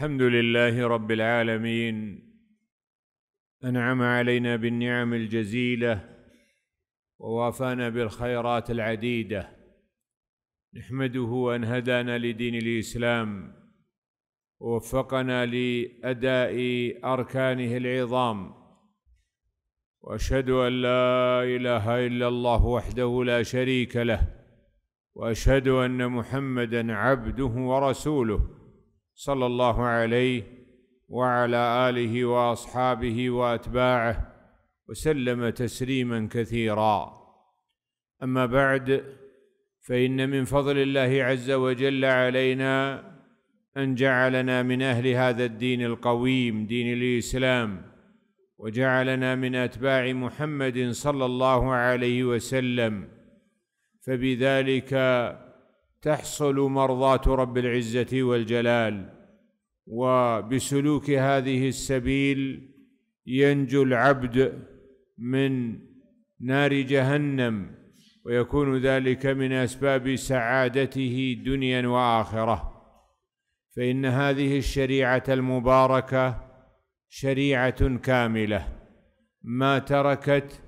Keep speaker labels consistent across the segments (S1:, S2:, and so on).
S1: الحمد لله رب العالمين انعم علينا بالنعم الجزيله ووافانا بالخيرات العديده نحمده ان هدانا لدين الاسلام ووفقنا لاداء اركانه العظام واشهد ان لا اله الا الله وحده لا شريك له واشهد ان محمدا عبده ورسوله صلى الله عليه وعلى اله واصحابه واتباعه وسلم تسليما كثيرا اما بعد فان من فضل الله عز وجل علينا ان جعلنا من اهل هذا الدين القويم دين الاسلام وجعلنا من اتباع محمد صلى الله عليه وسلم فبذلك تحصل مرضاه رب العزه والجلال وبسلوك هذه السبيل ينجو العبد من نار جهنم ويكون ذلك من اسباب سعادته دنيا واخره فان هذه الشريعه المباركه شريعه كامله ما تركت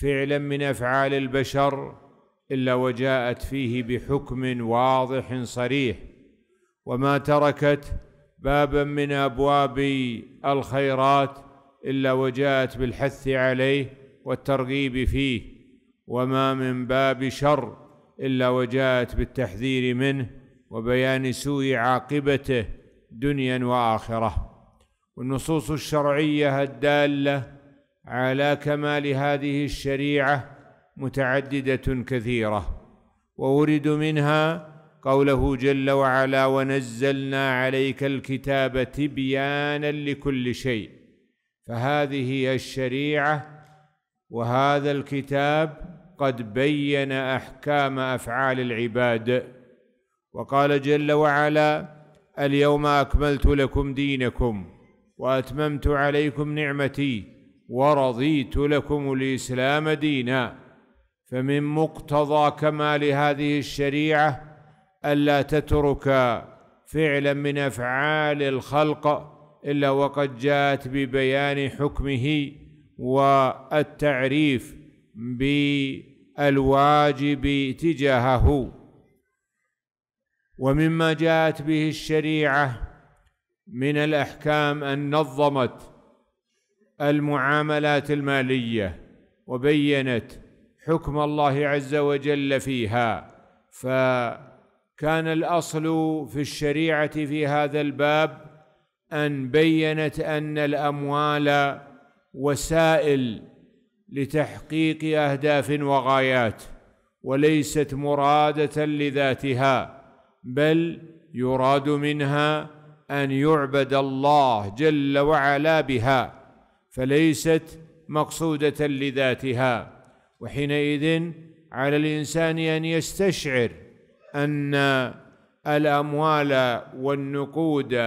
S1: فعلا من افعال البشر الا وجاءت فيه بحكم واضح صريح وما تركت بابا من ابواب الخيرات الا وجاءت بالحث عليه والترغيب فيه وما من باب شر الا وجاءت بالتحذير منه وبيان سوء عاقبته دنيا واخره والنصوص الشرعيه الداله على كمال هذه الشريعه متعدده كثيره وورد منها قوله جل وعلا ونزلنا عليك الكتاب تبيانا لكل شيء فهذه الشريعه وهذا الكتاب قد بين احكام افعال العباد وقال جل وعلا اليوم اكملت لكم دينكم واتممت عليكم نعمتي ورضيت لكم الاسلام دينا فمن مقتضى كمال هذه الشريعه الا تترك فعلا من افعال الخلق الا وقد جاءت ببيان حكمه والتعريف بالواجب تجاهه ومما جاءت به الشريعه من الاحكام ان نظمت المعاملات الماليه وبينت حكم الله عز وجل فيها فكان الاصل في الشريعه في هذا الباب ان بينت ان الاموال وسائل لتحقيق اهداف وغايات وليست مراده لذاتها بل يراد منها ان يعبد الله جل وعلا بها فليست مقصوده لذاتها وحينئذ على الإنسان أن يستشعر أن الأموال والنقود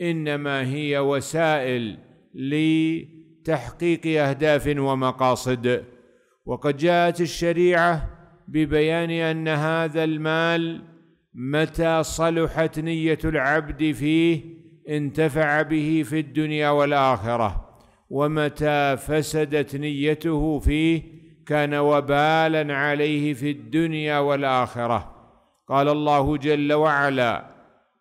S1: إنما هي وسائل لتحقيق أهداف ومقاصد وقد جاءت الشريعة ببيان أن هذا المال متى صلحت نية العبد فيه انتفع به في الدنيا والآخرة ومتى فسدت نيته فيه كان وبالا عليه في الدنيا والاخره قال الله جل وعلا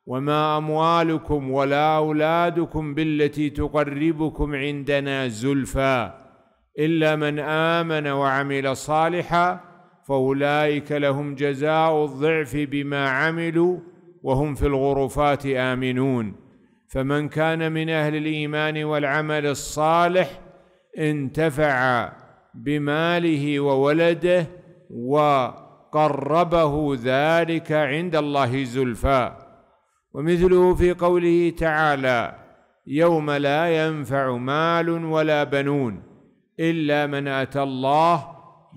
S1: وما اموالكم ولا اولادكم بالتي تقربكم عندنا زلفى الا من امن وعمل صالحا فاولئك لهم جزاء الضعف بما عملوا وهم في الغرفات امنون فمن كان من اهل الايمان والعمل الصالح انتفع بماله وولده وقربه ذلك عند الله زلفى ومثله في قوله تعالى يوم لا ينفع مال ولا بنون الا من اتى الله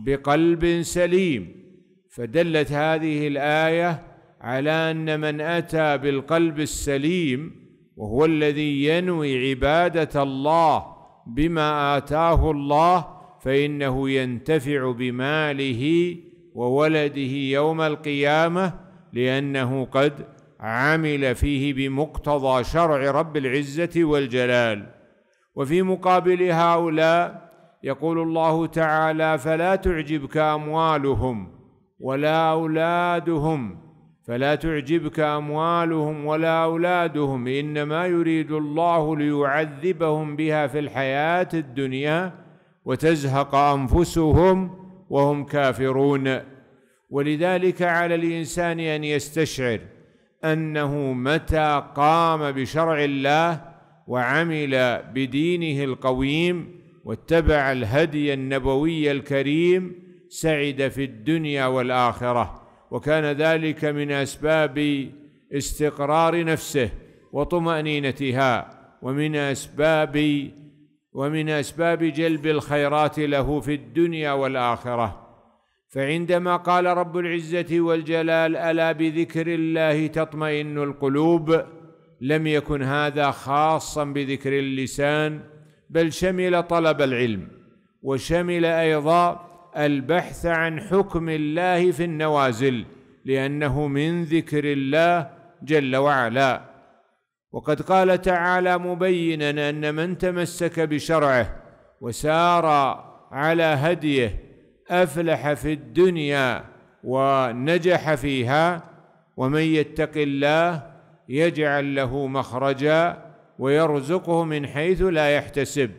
S1: بقلب سليم فدلت هذه الايه على ان من اتى بالقلب السليم وهو الذي ينوي عباده الله بما اتاه الله فإنه ينتفع بماله وولده يوم القيامة لأنه قد عمل فيه بمقتضى شرع رب العزة والجلال وفي مقابل هؤلاء يقول الله تعالى فلا تعجبك أموالهم ولا أولادهم فلا تعجبك أموالهم ولا أولادهم إنما يريد الله ليعذبهم بها في الحياة الدنيا وتزهق انفسهم وهم كافرون ولذلك على الانسان ان يستشعر انه متى قام بشرع الله وعمل بدينه القويم واتبع الهدي النبوي الكريم سعد في الدنيا والاخره وكان ذلك من اسباب استقرار نفسه وطمانينتها ومن اسباب ومن اسباب جلب الخيرات له في الدنيا والاخره فعندما قال رب العزه والجلال الا بذكر الله تطمئن القلوب لم يكن هذا خاصا بذكر اللسان بل شمل طلب العلم وشمل ايضا البحث عن حكم الله في النوازل لانه من ذكر الله جل وعلا وقد قال تعالى مبينا ان من تمسك بشرعه وسار على هديه افلح في الدنيا ونجح فيها ومن يتق الله يجعل له مخرجا ويرزقه من حيث لا يحتسب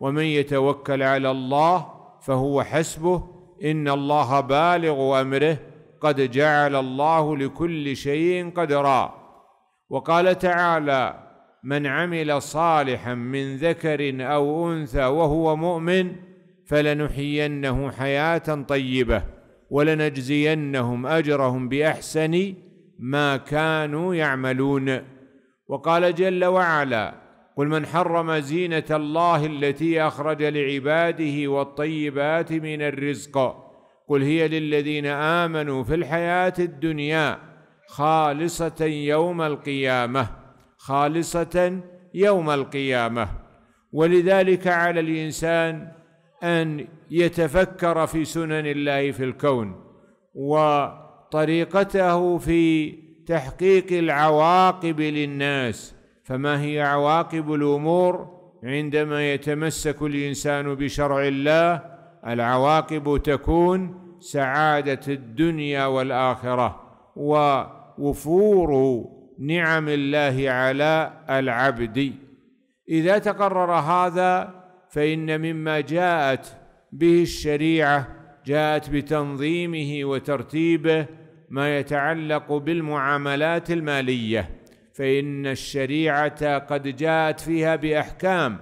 S1: ومن يتوكل على الله فهو حسبه ان الله بالغ امره قد جعل الله لكل شيء قدرا وقال تعالى من عمل صالحا من ذكر او انثى وهو مؤمن فلنحيينه حياه طيبه ولنجزينهم اجرهم باحسن ما كانوا يعملون وقال جل وعلا قل من حرم زينه الله التي اخرج لعباده والطيبات من الرزق قل هي للذين امنوا في الحياه الدنيا خالصة يوم القيامة خالصة يوم القيامة ولذلك على الإنسان أن يتفكر في سنن الله في الكون وطريقته في تحقيق العواقب للناس فما هي عواقب الأمور عندما يتمسك الإنسان بشرع الله العواقب تكون سعادة الدنيا والآخرة و وفور نعم الله على العبد اذا تقرر هذا فان مما جاءت به الشريعه جاءت بتنظيمه وترتيبه ما يتعلق بالمعاملات الماليه فان الشريعه قد جاءت فيها باحكام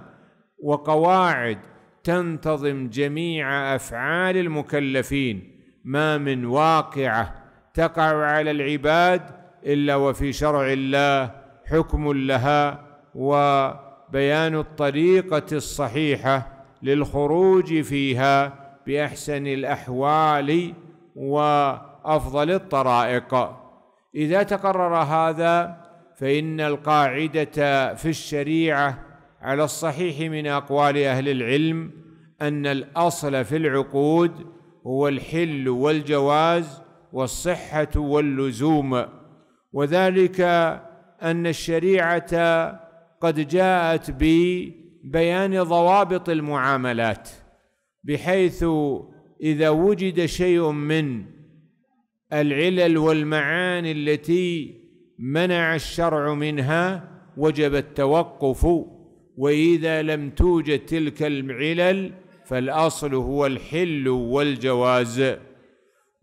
S1: وقواعد تنتظم جميع افعال المكلفين ما من واقعه تقع على العباد الا وفي شرع الله حكم لها وبيان الطريقه الصحيحه للخروج فيها باحسن الاحوال وافضل الطرائق اذا تقرر هذا فان القاعده في الشريعه على الصحيح من اقوال اهل العلم ان الاصل في العقود هو الحل والجواز والصحة واللزوم وذلك أن الشريعة قد جاءت ببيان ضوابط المعاملات بحيث إذا وجد شيء من العلل والمعاني التي منع الشرع منها وجب التوقف وإذا لم توجد تلك العلل فالأصل هو الحل والجواز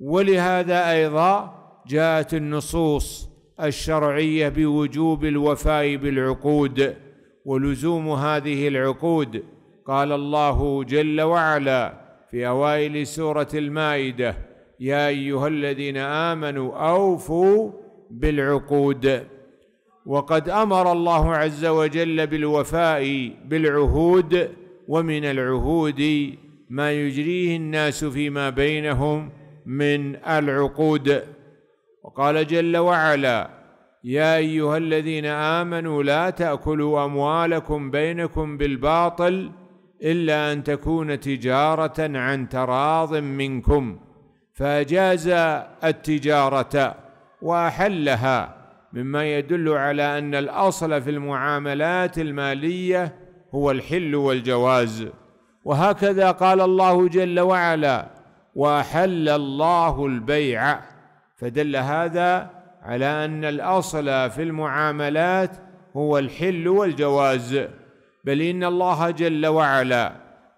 S1: ولهذا ايضا جاءت النصوص الشرعيه بوجوب الوفاء بالعقود ولزوم هذه العقود قال الله جل وعلا في اوائل سوره المائده يا ايها الذين امنوا اوفوا بالعقود وقد امر الله عز وجل بالوفاء بالعهود ومن العهود ما يجريه الناس فيما بينهم من العقود وقال جل وعلا يا ايها الذين امنوا لا تاكلوا اموالكم بينكم بالباطل الا ان تكون تجاره عن تراض منكم فاجاز التجاره واحلها مما يدل على ان الاصل في المعاملات الماليه هو الحل والجواز وهكذا قال الله جل وعلا وأحل الله البيع فدل هذا على أن الأصل في المعاملات هو الحل والجواز بل إن الله جل وعلا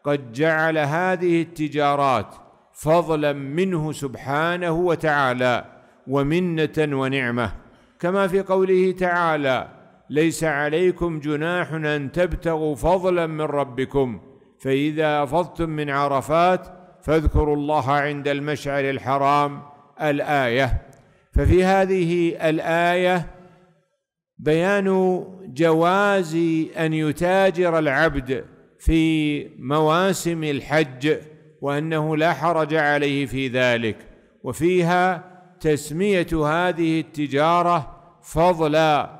S1: قد جعل هذه التجارات فضلا منه سبحانه وتعالى ومنة ونعمة كما في قوله تعالى ليس عليكم جناح أن تبتغوا فضلا من ربكم فإذا أفضتم من عرفات فاذكروا الله عند المشعر الحرام الايه ففي هذه الايه بيان جواز ان يتاجر العبد في مواسم الحج وانه لا حرج عليه في ذلك وفيها تسميه هذه التجاره فضلا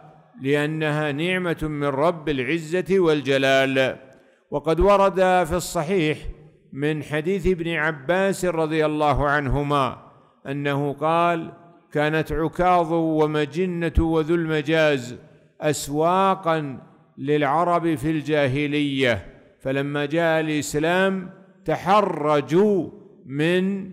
S1: لانها نعمه من رب العزه والجلال وقد ورد في الصحيح من حديث ابن عباس رضي الله عنهما انه قال كانت عكاظ ومجنه وذو المجاز اسواقا للعرب في الجاهليه فلما جاء الاسلام تحرجوا من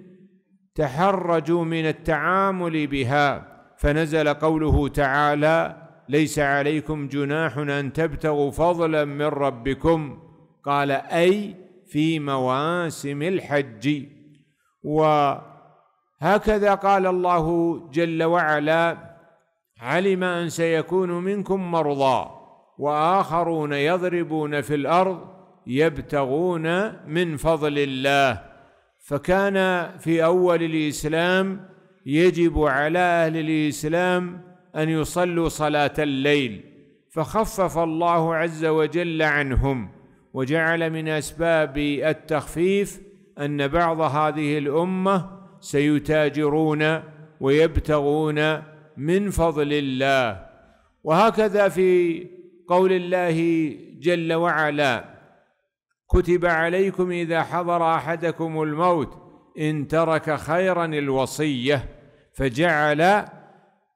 S1: تحرجوا من التعامل بها فنزل قوله تعالى ليس عليكم جناح ان تبتغوا فضلا من ربكم قال اي في مواسم الحج وهكذا قال الله جل وعلا علم ان سيكون منكم مرضى واخرون يضربون في الارض يبتغون من فضل الله فكان في اول الاسلام يجب على اهل الاسلام ان يصلوا صلاه الليل فخفف الله عز وجل عنهم وجعل من اسباب التخفيف ان بعض هذه الامه سيتاجرون ويبتغون من فضل الله وهكذا في قول الله جل وعلا كتب عليكم اذا حضر احدكم الموت ان ترك خيرا الوصيه فجعل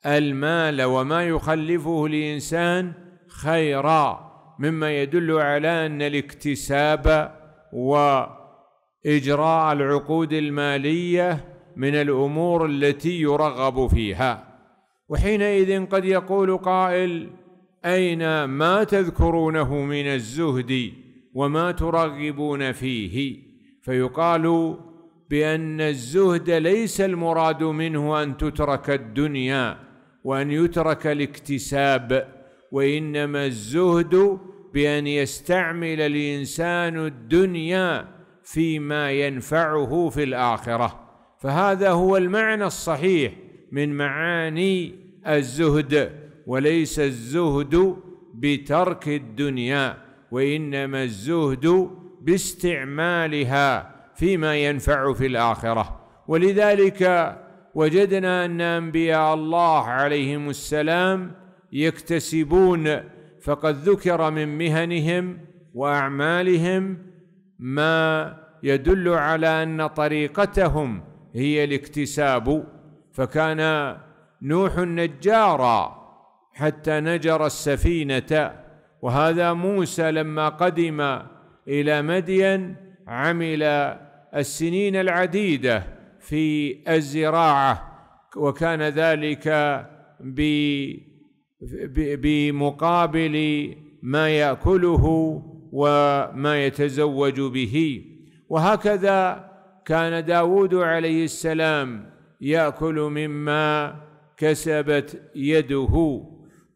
S1: المال وما يخلفه الانسان خيرا مما يدل على ان الاكتساب واجراء العقود الماليه من الامور التي يرغب فيها وحينئذ قد يقول قائل اين ما تذكرونه من الزهد وما ترغبون فيه فيقال بان الزهد ليس المراد منه ان تترك الدنيا وان يترك الاكتساب وانما الزهد بأن يستعمل الإنسان الدنيا فيما ينفعه في الآخرة فهذا هو المعنى الصحيح من معاني الزهد وليس الزهد بترك الدنيا وإنما الزهد باستعمالها فيما ينفع في الآخرة ولذلك وجدنا أن أنبياء الله عليهم السلام يكتسبون فقد ذكر من مهنهم واعمالهم ما يدل على ان طريقتهم هي الاكتساب فكان نوح نجارا حتى نجر السفينه وهذا موسى لما قدم الى مدين عمل السنين العديده في الزراعه وكان ذلك ب بمقابل ما ياكله وما يتزوج به وهكذا كان داود عليه السلام ياكل مما كسبت يده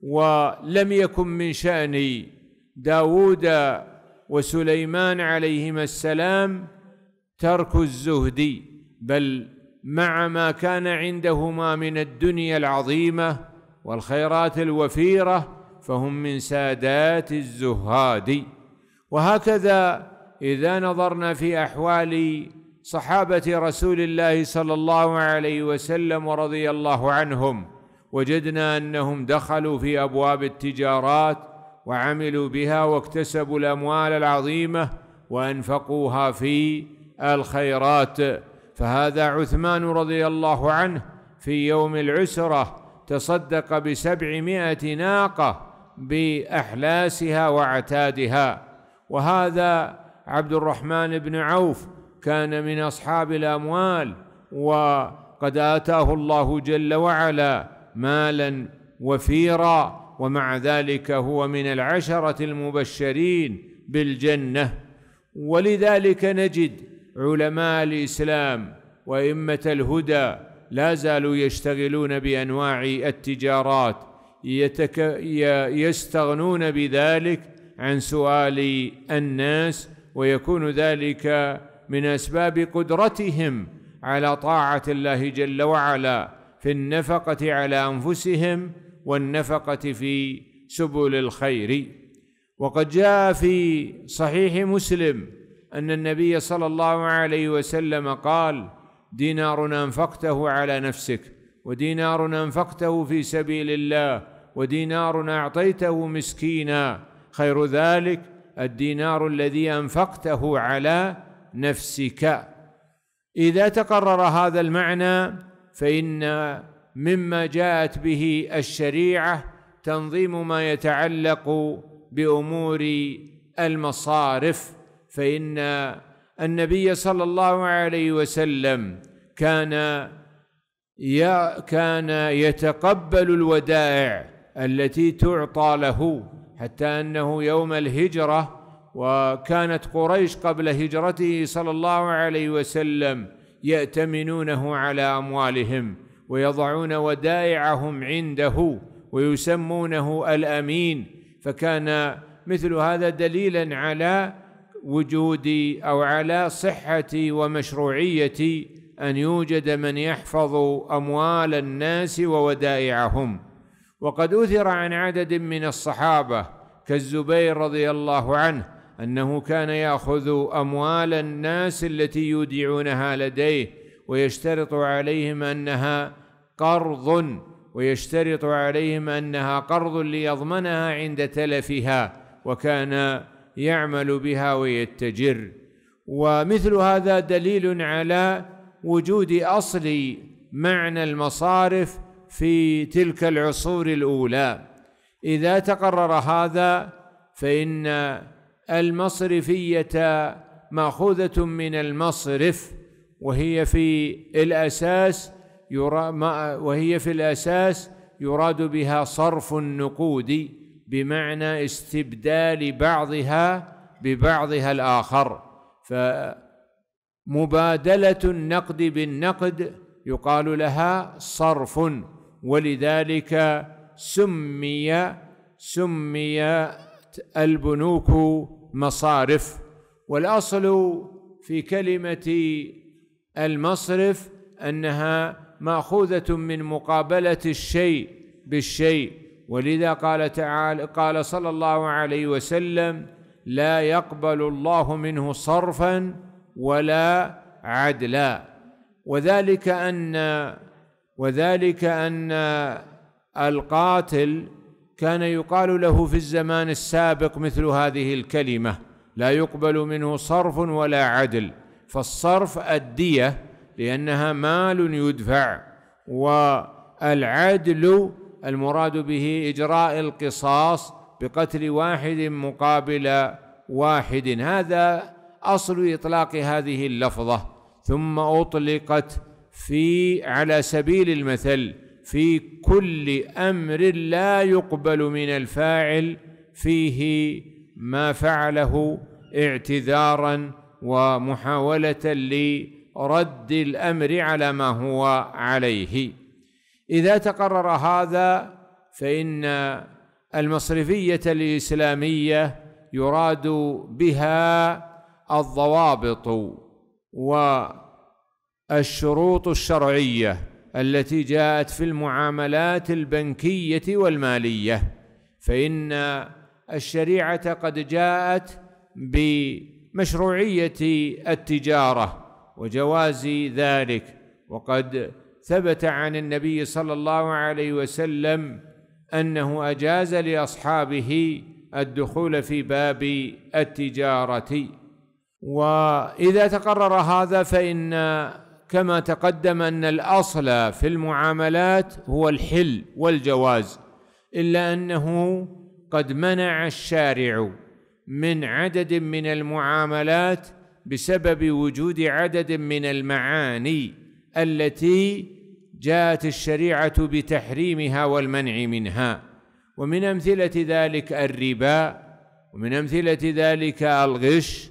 S1: ولم يكن من شان داود وسليمان عليهما السلام ترك الزهد بل مع ما كان عندهما من الدنيا العظيمه والخيرات الوفيرة فهم من سادات الزهاد وهكذا إذا نظرنا في أحوال صحابة رسول الله صلى الله عليه وسلم ورضي الله عنهم وجدنا أنهم دخلوا في أبواب التجارات وعملوا بها واكتسبوا الأموال العظيمة وأنفقوها في الخيرات فهذا عثمان رضي الله عنه في يوم العسره تصدق بسبعمائة ناقة بأحلاسها وعتادها وهذا عبد الرحمن بن عوف كان من أصحاب الأموال وقد آتاه الله جل وعلا مالا وفيرا ومع ذلك هو من العشرة المبشرين بالجنة ولذلك نجد علماء الإسلام وإمة الهدى لا زالوا يشتغلون بانواع التجارات يتك يستغنون بذلك عن سؤال الناس ويكون ذلك من اسباب قدرتهم على طاعه الله جل وعلا في النفقه على انفسهم والنفقه في سبل الخير وقد جاء في صحيح مسلم ان النبي صلى الله عليه وسلم قال دينار انفقته على نفسك ودينار انفقته في سبيل الله ودينار اعطيته مسكينا خير ذلك الدينار الذي انفقته على نفسك اذا تقرر هذا المعنى فان مما جاءت به الشريعه تنظيم ما يتعلق بامور المصارف فان النبي صلى الله عليه وسلم كان يا كان يتقبل الودائع التي تعطى له حتى انه يوم الهجره وكانت قريش قبل هجرته صلى الله عليه وسلم يأتمنونه على أموالهم ويضعون ودائعهم عنده ويسمونه الأمين فكان مثل هذا دليلا على وجودي او على صحتي ومشروعيتي ان يوجد من يحفظ اموال الناس وودائعهم وقد اثر عن عدد من الصحابه كالزبير رضي الله عنه انه كان ياخذ اموال الناس التي يودعونها لديه ويشترط عليهم انها قرض ويشترط عليهم انها قرض ليضمنها عند تلفها وكان يعمل بها ويتجر ومثل هذا دليل على وجود اصل معنى المصارف في تلك العصور الاولى اذا تقرر هذا فان المصرفيه ماخوذه من المصرف وهي في الاساس يرا وهي في الاساس يراد بها صرف النقود بمعنى استبدال بعضها ببعضها الآخر فمبادلة النقد بالنقد يقال لها صرف ولذلك سمي سميت البنوك مصارف والأصل في كلمة المصرف أنها مأخوذة من مقابلة الشيء بالشيء ولذا قال تعالى قال صلى الله عليه وسلم لا يقبل الله منه صرفا ولا عدلا وذلك ان وذلك ان القاتل كان يقال له في الزمان السابق مثل هذه الكلمه لا يقبل منه صرف ولا عدل فالصرف الديه لانها مال يدفع والعدل المراد به إجراء القصاص بقتل واحد مقابل واحد هذا أصل إطلاق هذه اللفظة ثم أطلقت في على سبيل المثل في كل أمر لا يقبل من الفاعل فيه ما فعله اعتذارا ومحاولة لرد الأمر على ما هو عليه إذا تقرر هذا فإن المصرفية الإسلامية يراد بها الضوابط والشروط الشرعية التي جاءت في المعاملات البنكية والمالية فإن الشريعة قد جاءت بمشروعية التجارة وجواز ذلك وقد ثبت عن النبي صلى الله عليه وسلم انه اجاز لاصحابه الدخول في باب التجاره واذا تقرر هذا فان كما تقدم ان الاصل في المعاملات هو الحل والجواز الا انه قد منع الشارع من عدد من المعاملات بسبب وجود عدد من المعاني التي جاءت الشريعه بتحريمها والمنع منها ومن امثله ذلك الربا ومن امثله ذلك الغش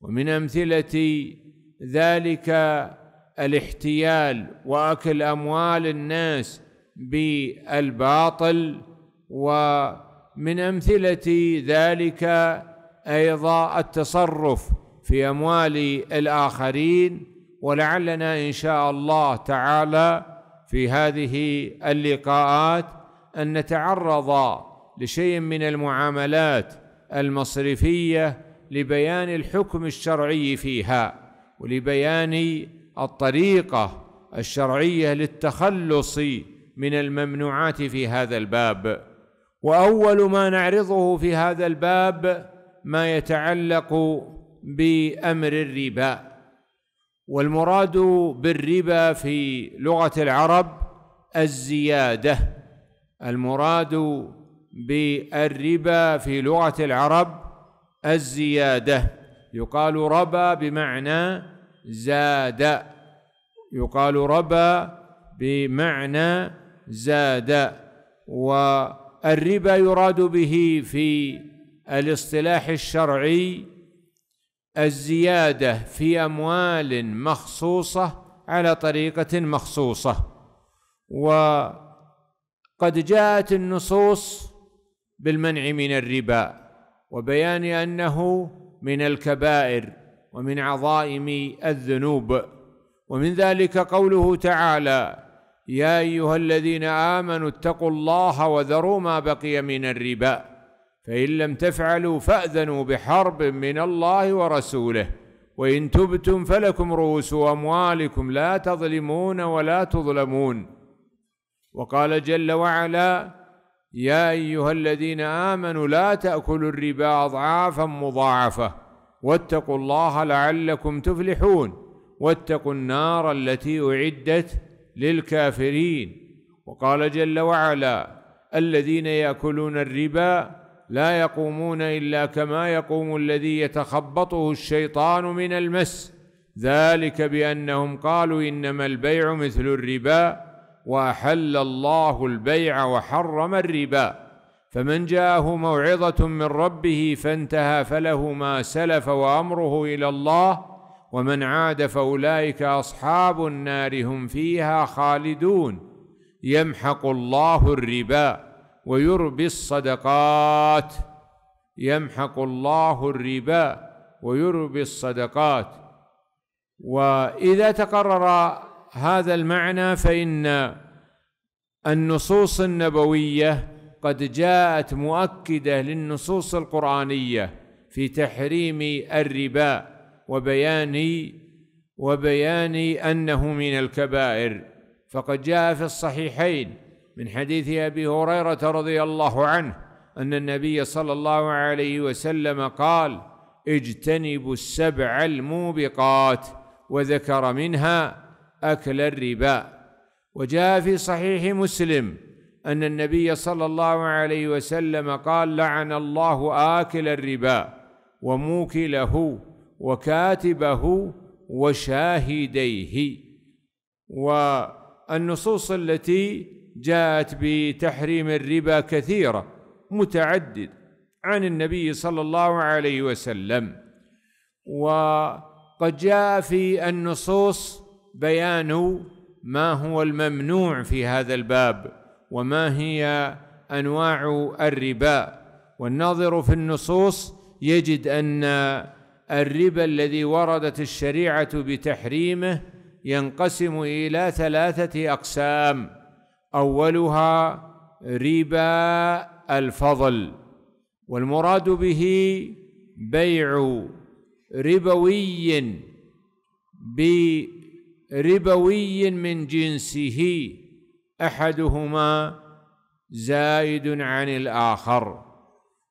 S1: ومن امثله ذلك الاحتيال واكل اموال الناس بالباطل ومن امثله ذلك ايضا التصرف في اموال الاخرين ولعلنا ان شاء الله تعالى في هذه اللقاءات ان نتعرض لشيء من المعاملات المصرفيه لبيان الحكم الشرعي فيها ولبيان الطريقه الشرعيه للتخلص من الممنوعات في هذا الباب واول ما نعرضه في هذا الباب ما يتعلق بامر الربا والمراد بالربا في لغة العرب الزيادة المراد بالربا في لغة العرب الزيادة يقال ربا بمعنى زاد يقال ربا بمعنى زاد والربا يراد به في الاصطلاح الشرعي الزياده في اموال مخصوصه على طريقه مخصوصه وقد جاءت النصوص بالمنع من الربا وبيان انه من الكبائر ومن عظائم الذنوب ومن ذلك قوله تعالى يا ايها الذين امنوا اتقوا الله وذروا ما بقي من الربا فإن لم تفعلوا فأذنوا بحرب من الله ورسوله وإن تبتم فلكم رؤوس أموالكم لا تظلمون ولا تظلمون وقال جل وعلا يا أيها الذين آمنوا لا تأكلوا الربا أضعافا مضاعفة واتقوا الله لعلكم تفلحون واتقوا النار التي أعدت للكافرين وقال جل وعلا الذين يأكلون الربا لا يقومون الا كما يقوم الذي يتخبطه الشيطان من المس ذلك بانهم قالوا انما البيع مثل الربا واحل الله البيع وحرم الربا فمن جاءه موعظه من ربه فانتهى فله ما سلف وامره الى الله ومن عاد فاولئك اصحاب النار هم فيها خالدون يمحق الله الربا ويربي الصدقات يمحق الله الربا ويربي الصدقات واذا تقرر هذا المعنى فان النصوص النبويه قد جاءت مؤكده للنصوص القرانيه في تحريم الربا وبيان وبيان انه من الكبائر فقد جاء في الصحيحين من حديث ابي هريره رضي الله عنه ان النبي صلى الله عليه وسلم قال اجتنبوا السبع الموبقات وذكر منها اكل الربا وجاء في صحيح مسلم ان النبي صلى الله عليه وسلم قال لعن الله اكل الربا وموكله وكاتبه وشاهديه والنصوص التي جاءت بتحريم الربا كثيره متعدد عن النبي صلى الله عليه وسلم وقد جاء في النصوص بيان ما هو الممنوع في هذا الباب وما هي انواع الربا والناظر في النصوص يجد ان الربا الذي وردت الشريعه بتحريمه ينقسم الى ثلاثه اقسام أولها ربا الفضل والمراد به بيع ربوي بربوي من جنسه أحدهما زائد عن الآخر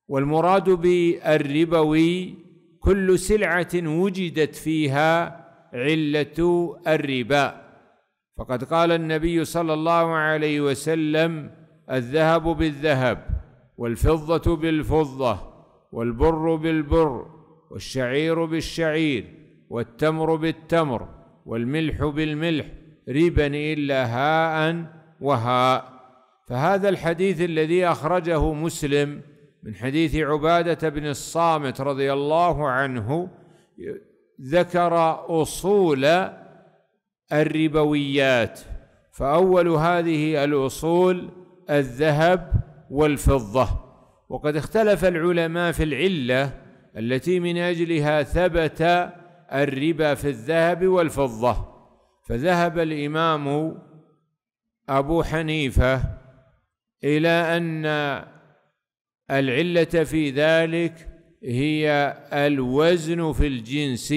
S1: والمراد بالربوي كل سلعة وجدت فيها علة الربا فقد قال النبي صلى الله عليه وسلم الذهب بالذهب والفضة بالفضة والبر بالبر والشعير بالشعير والتمر بالتمر والملح بالملح ربا إلا هاء وهاء فهذا الحديث الذي أخرجه مسلم من حديث عبادة بن الصامت رضي الله عنه ذكر أصول الربويات فأول هذه الأصول الذهب والفضة وقد اختلف العلماء في العلة التي من أجلها ثبت الربا في الذهب والفضة فذهب الإمام أبو حنيفة إلى أن العلة في ذلك هي الوزن في الجنس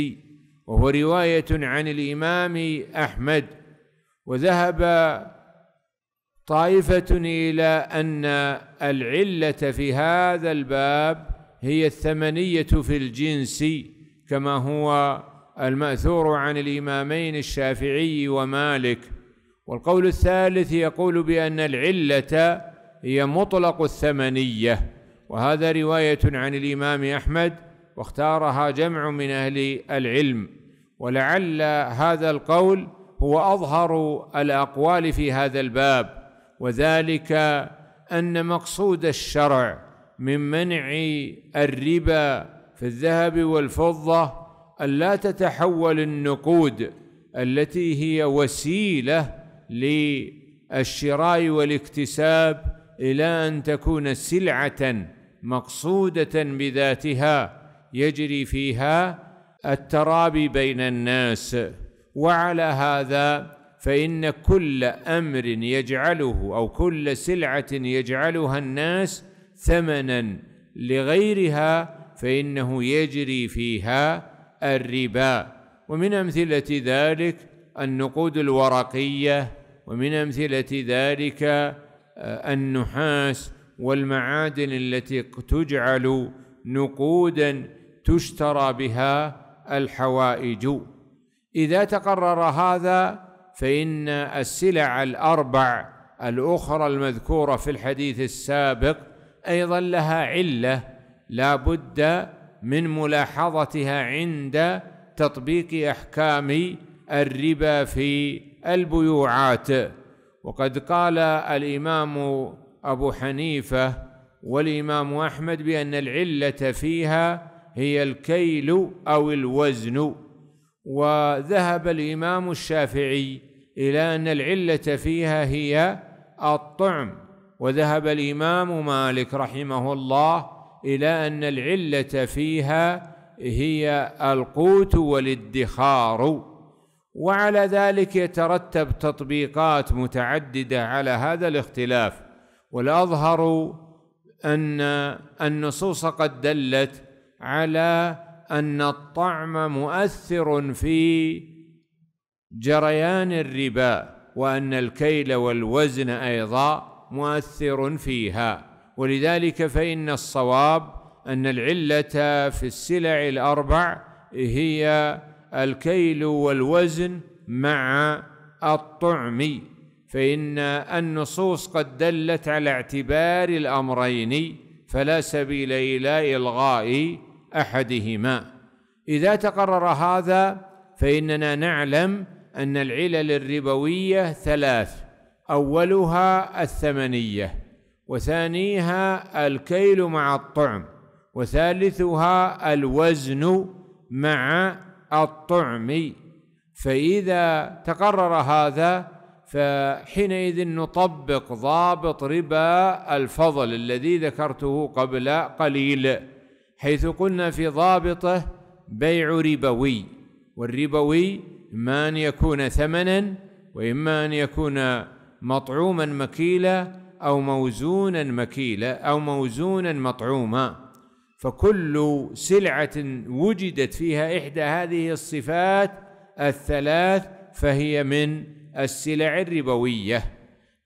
S1: وهو رواية عن الإمام أحمد وذهب طائفة إلى أن العلة في هذا الباب هي الثمنية في الجنس كما هو المأثور عن الإمامين الشافعي ومالك والقول الثالث يقول بأن العلة هي مطلق الثمنية وهذا رواية عن الإمام أحمد واختارها جمع من اهل العلم ولعل هذا القول هو اظهر الاقوال في هذا الباب وذلك ان مقصود الشرع من منع الربا في الذهب والفضه الا تتحول النقود التي هي وسيله للشراء والاكتساب الى ان تكون سلعه مقصوده بذاتها يجري فيها الترابي بين الناس وعلى هذا فإن كل أمر يجعله أو كل سلعة يجعلها الناس ثمنا لغيرها فإنه يجري فيها الربا ومن أمثلة ذلك النقود الورقية ومن أمثلة ذلك آه، النحاس والمعادن التي تجعل نقودا تشترى بها الحوائج اذا تقرر هذا فان السلع الاربع الاخرى المذكوره في الحديث السابق ايضا لها عله لا بد من ملاحظتها عند تطبيق احكام الربا في البيوعات وقد قال الامام ابو حنيفه والامام احمد بان العله فيها هي الكيل أو الوزن وذهب الإمام الشافعي إلى أن العلة فيها هي الطعم وذهب الإمام مالك رحمه الله إلى أن العلة فيها هي القوت والادخار وعلى ذلك يترتب تطبيقات متعددة على هذا الاختلاف والأظهر أن النصوص قد دلت على أن الطعم مؤثر في جريان الربا وأن الكيل والوزن أيضا مؤثر فيها ولذلك فإن الصواب أن العلة في السلع الأربع هي الكيل والوزن مع الطعم فإن النصوص قد دلت على اعتبار الأمرين فلا سبيل إلى إلغاء احدهما اذا تقرر هذا فاننا نعلم ان العلل الربويه ثلاث اولها الثمنيه وثانيها الكيل مع الطعم وثالثها الوزن مع الطعم فاذا تقرر هذا فحينئذ نطبق ضابط ربا الفضل الذي ذكرته قبل قليل حيث قلنا في ضابطه بيع ربوي والربوي إما أن يكون ثمنا وإما أن يكون مطعوما مكيلا أو موزونا مكيلا أو موزونا مطعوما فكل سلعة وجدت فيها إحدى هذه الصفات الثلاث فهي من السلع الربوية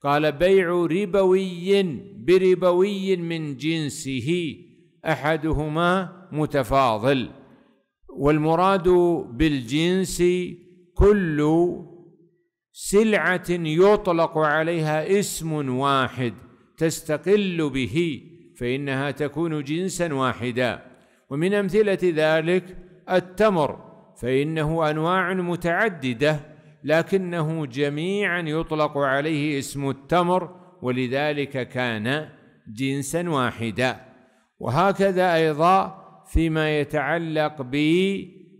S1: قال بيع ربوي بربوي من جنسه احدهما متفاضل والمراد بالجنس كل سلعه يطلق عليها اسم واحد تستقل به فانها تكون جنسا واحدا ومن امثله ذلك التمر فانه انواع متعدده لكنه جميعا يطلق عليه اسم التمر ولذلك كان جنسا واحدا وهكذا أيضا فيما يتعلق ب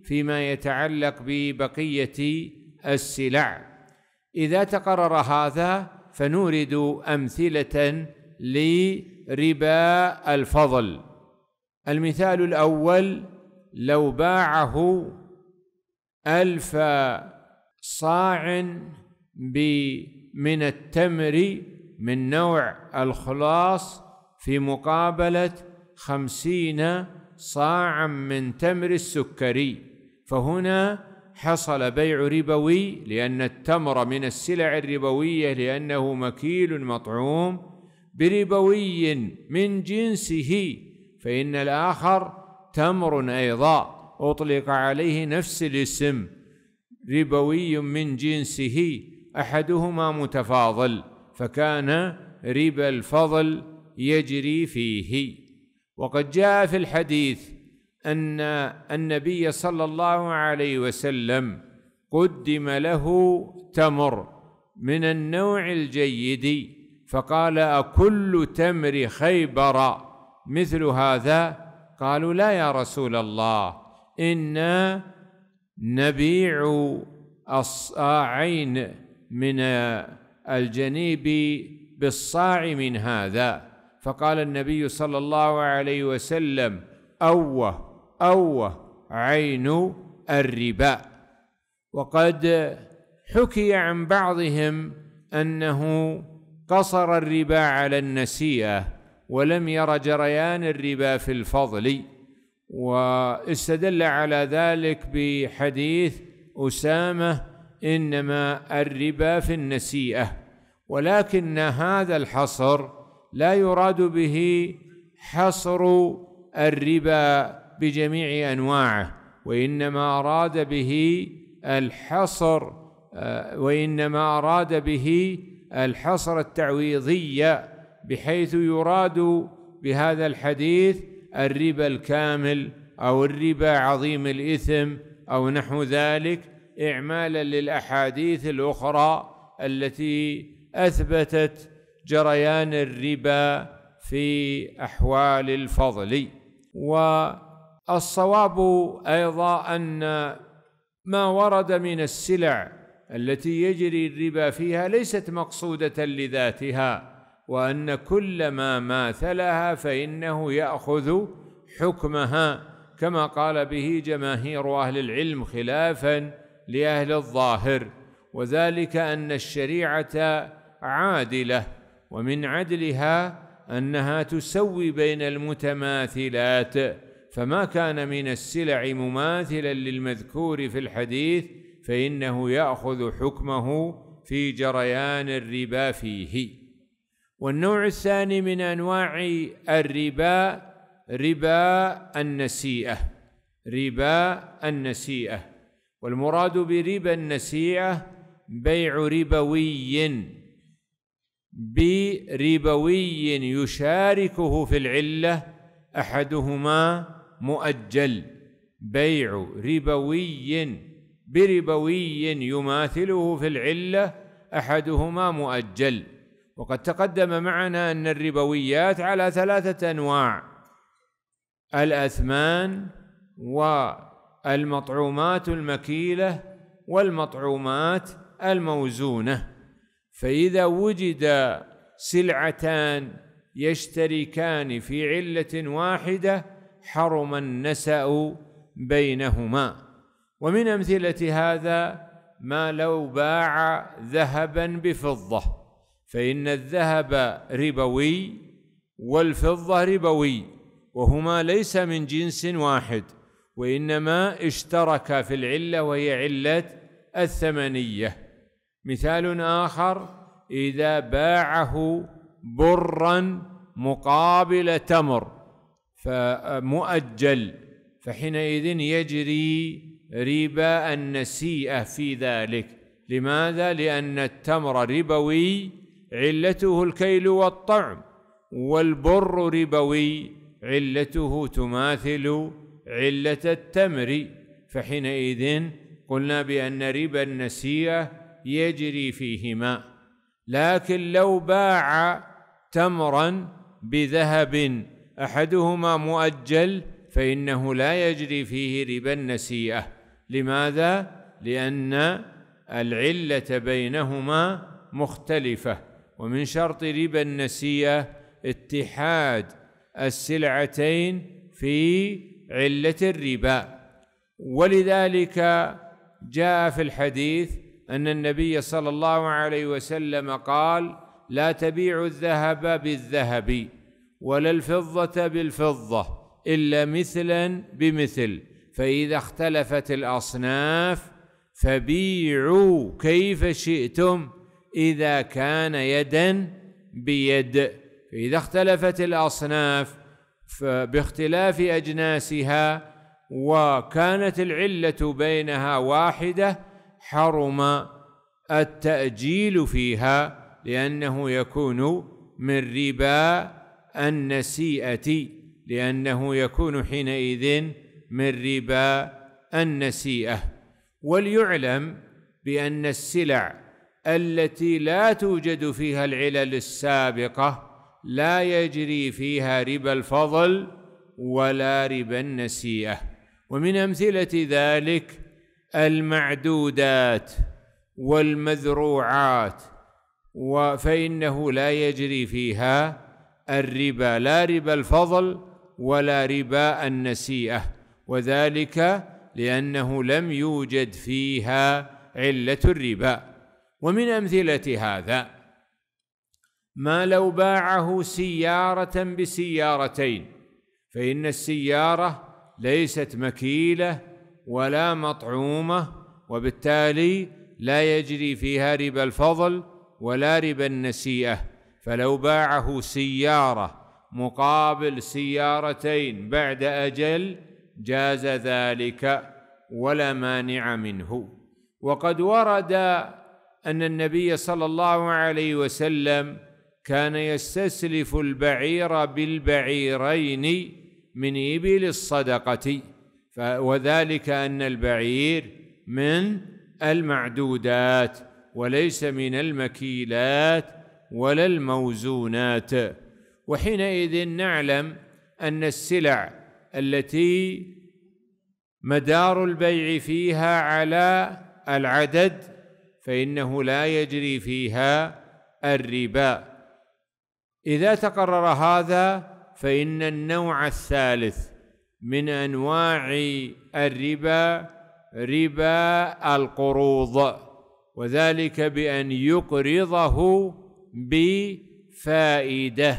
S1: فيما يتعلق ببقية السلع إذا تقرر هذا فنورد أمثلة لربا الفضل المثال الأول لو باعه ألف صاع من التمر من نوع الخلاص في مقابله خمسين صاعا من تمر السكري فهنا حصل بيع ربوي لأن التمر من السلع الربوية لأنه مكيل مطعوم بربوي من جنسه فإن الآخر تمر أيضا أطلق عليه نفس الاسم ربوي من جنسه أحدهما متفاضل فكان ربا الفضل يجري فيه وقد جاء في الحديث أن النبي صلى الله عليه وسلم قدم له تمر من النوع الجيد فقال أكل تمر خيبر مثل هذا قالوا لا يا رسول الله إنا نبيع الصاعين من الجنيب بالصاع من هذا فقال النبي صلى الله عليه وسلم أوه أوه عين الربا وقد حكي عن بعضهم أنه قصر الربا على النسيئة ولم ير جريان الربا في الفضل واستدل على ذلك بحديث أسامة إنما الربا في النسيئة ولكن هذا الحصر لا يراد به حصر الربا بجميع انواعه وانما اراد به الحصر آه، وانما اراد به الحصر التعويضي بحيث يراد بهذا الحديث الربا الكامل او الربا عظيم الاثم او نحو ذلك اعمالا للاحاديث الاخرى التي اثبتت جريان الربا في احوال الفضل والصواب ايضا ان ما ورد من السلع التي يجري الربا فيها ليست مقصوده لذاتها وان كل ما ماثلها فانه ياخذ حكمها كما قال به جماهير اهل العلم خلافا لاهل الظاهر وذلك ان الشريعه عادله ومن عدلها أنها تسوي بين المتماثلات فما كان من السلع مماثلا للمذكور في الحديث فإنه يأخذ حكمه في جريان الربا فيه والنوع الثاني من أنواع الربا ربا النسيئة ربا النسيئة والمراد بربا النسيئة بيع ربوي بربوي يشاركه في العلة أحدهما مؤجل بيع ربوي بربوي يماثله في العلة أحدهما مؤجل وقد تقدم معنا أن الربويات على ثلاثة أنواع الأثمان والمطعومات المكيلة والمطعومات الموزونه فإذا وجد سلعتان يشتركان في علة واحدة حرم النسأ بينهما ومن أمثلة هذا ما لو باع ذهبا بفضة فإن الذهب ربوي والفضة ربوي وهما ليس من جنس واحد وإنما اشترك في العلة وهي علة الثمنية مثال آخر إذا باعه برا مقابل تمر فمؤجل فحينئذ يجري ربا النسيئة في ذلك لماذا؟ لأن التمر ربوي علته الكيل والطعم والبر ربوي علته تماثل علة التمر فحينئذ قلنا بأن ربا النسيئة يجري فيهما لكن لو باع تمرا بذهب احدهما مؤجل فانه لا يجري فيه ربا النسيئه لماذا لان العله بينهما مختلفه ومن شرط ربا النسيئه اتحاد السلعتين في عله الربا ولذلك جاء في الحديث أن النبي صلى الله عليه وسلم قال لا تبيع الذهب بالذهب ولا الفضة بالفضة إلا مثلا بمثل فإذا اختلفت الأصناف فبيعوا كيف شئتم إذا كان يدا بيد فإذا اختلفت الأصناف باختلاف أجناسها وكانت العلة بينها واحدة حرم التأجيل فيها لأنه يكون من ربا النسيئة لأنه يكون حينئذ من ربا النسيئة وليعلم بأن السلع التي لا توجد فيها العلل السابقة لا يجري فيها ربا الفضل ولا ربا النسيئة ومن أمثلة ذلك المعدودات والمذروعات فإنه لا يجري فيها الربا لا ربا الفضل ولا ربا النسيئة وذلك لأنه لم يوجد فيها علة الربا ومن أمثلة هذا ما لو باعه سيارة بسيارتين فإن السيارة ليست مكيلة ولا مطعومه وبالتالي لا يجري فيها ربا الفضل ولا ربا النسيئه فلو باعه سياره مقابل سيارتين بعد اجل جاز ذلك ولا مانع منه وقد ورد ان النبي صلى الله عليه وسلم كان يستسلف البعير بالبعيرين من ابل الصدقه وذلك أن البعير من المعدودات وليس من المكيلات ولا الموزونات وحينئذ نعلم أن السلع التي مدار البيع فيها على العدد فإنه لا يجري فيها الربا إذا تقرر هذا فإن النوع الثالث من انواع الربا ربا القروض وذلك بان يقرضه بفائده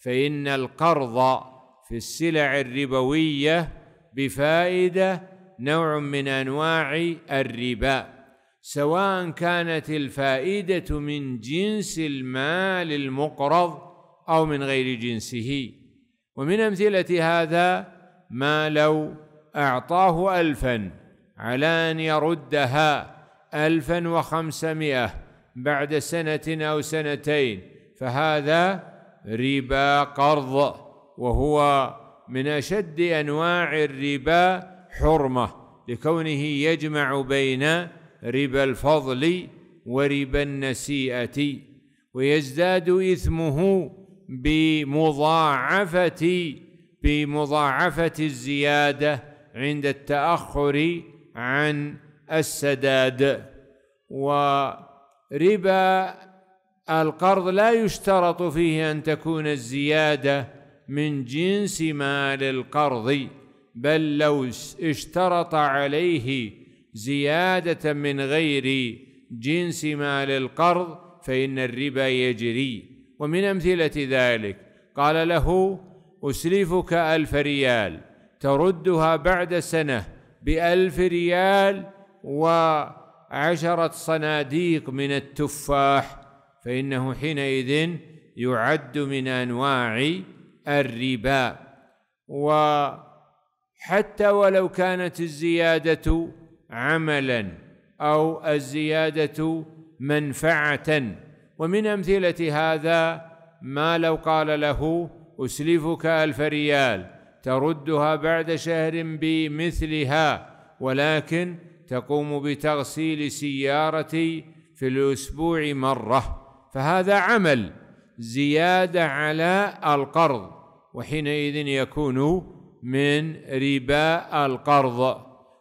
S1: فان القرض في السلع الربويه بفائده نوع من انواع الربا سواء كانت الفائده من جنس المال المقرض او من غير جنسه ومن امثله هذا ما لو أعطاه ألفا على أن يردها ألفا وخمسمائة بعد سنة أو سنتين فهذا ربا قرض وهو من أشد أنواع الربا حرمة لكونه يجمع بين ربا الفضل وربا النسيئة ويزداد إثمه بمضاعفة بمضاعفة الزيادة عند التأخر عن السداد وربا القرض لا يشترط فيه أن تكون الزيادة من جنس مال القرض بل لو اشترط عليه زيادة من غير جنس مال القرض فإن الربا يجري ومن أمثلة ذلك قال له أسلفك ألف ريال تردها بعد سنة بألف ريال وعشرة صناديق من التفاح فإنه حينئذ يعد من أنواع الربا وحتى ولو كانت الزيادة عملا أو الزيادة منفعة ومن أمثلة هذا ما لو قال له أسلفك ألف ريال تردها بعد شهر بمثلها ولكن تقوم بتغسيل سيارتي في الأسبوع مرة فهذا عمل زيادة على القرض وحينئذ يكون من ربا القرض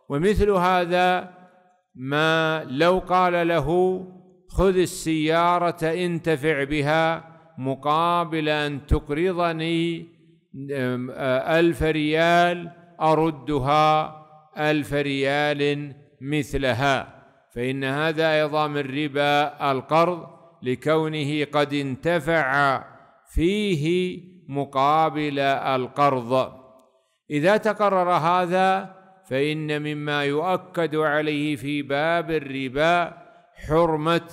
S1: ومثل هذا ما لو قال له خذ السيارة انتفع بها مقابل أن تقرضني ألف ريال أردها ألف ريال مثلها فإن هذا أيضا من ربا القرض لكونه قد انتفع فيه مقابل القرض إذا تقرر هذا فإن مما يؤكد عليه في باب الربا حرمة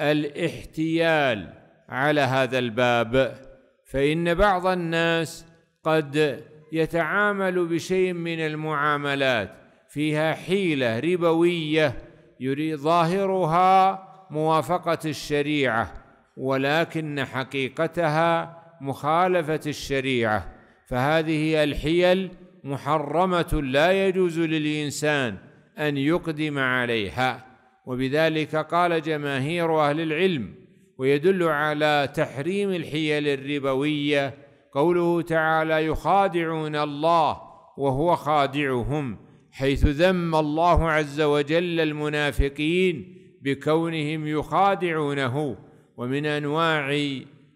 S1: الاحتيال على هذا الباب فان بعض الناس قد يتعامل بشيء من المعاملات فيها حيله ربويه يريد ظاهرها موافقه الشريعه ولكن حقيقتها مخالفه الشريعه فهذه الحيل محرمه لا يجوز للانسان ان يقدم عليها وبذلك قال جماهير اهل العلم ويدل على تحريم الحيل الربويه قوله تعالى يخادعون الله وهو خادعهم حيث ذم الله عز وجل المنافقين بكونهم يخادعونه ومن انواع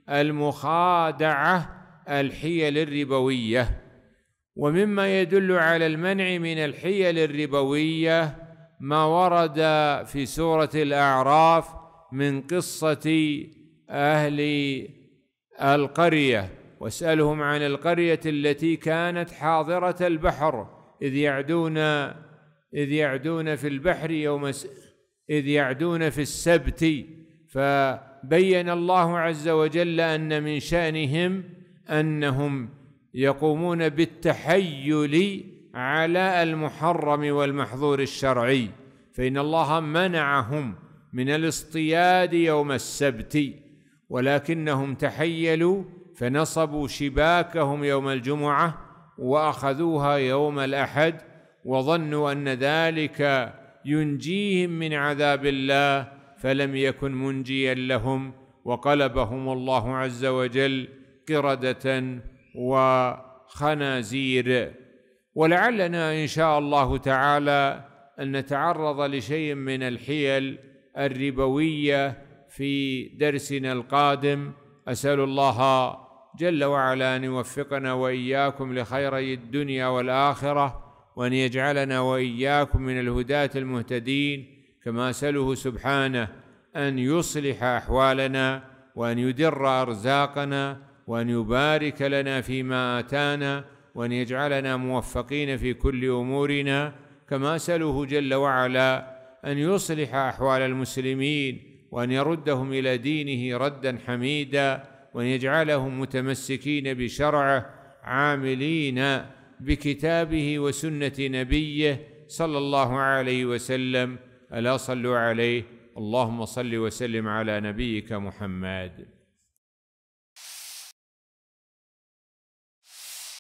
S1: المخادعه الحيل الربويه ومما يدل على المنع من الحيل الربويه ما ورد في سوره الاعراف من قصة أهل القرية واسألهم عن القرية التي كانت حاضرة البحر إذ يعدون إذ يعدون في البحر يوم إذ يعدون في السبت فبين الله عز وجل أن من شأنهم أنهم يقومون بالتحيل على المحرم والمحظور الشرعي فإن الله منعهم من الاصطياد يوم السبت ولكنهم تحيلوا فنصبوا شباكهم يوم الجمعه واخذوها يوم الاحد وظنوا ان ذلك ينجيهم من عذاب الله فلم يكن منجيا لهم وقلبهم الله عز وجل قرده وخنازير ولعلنا ان شاء الله تعالى ان نتعرض لشيء من الحيل الربويه في درسنا القادم اسال الله جل وعلا ان يوفقنا واياكم لخيري الدنيا والاخره وان يجعلنا واياكم من الهداه المهتدين كما اساله سبحانه ان يصلح احوالنا وان يدر ارزاقنا وان يبارك لنا فيما اتانا وان يجعلنا موفقين في كل امورنا كما اساله جل وعلا أن يصلح أحوال المسلمين وأن يردهم إلى دينه ردا حميدا وأن يجعلهم متمسكين بشرعه عاملين بكتابه وسنة نبيه صلى الله عليه وسلم ألا صلوا عليه اللهم صل وسلم على نبيك محمد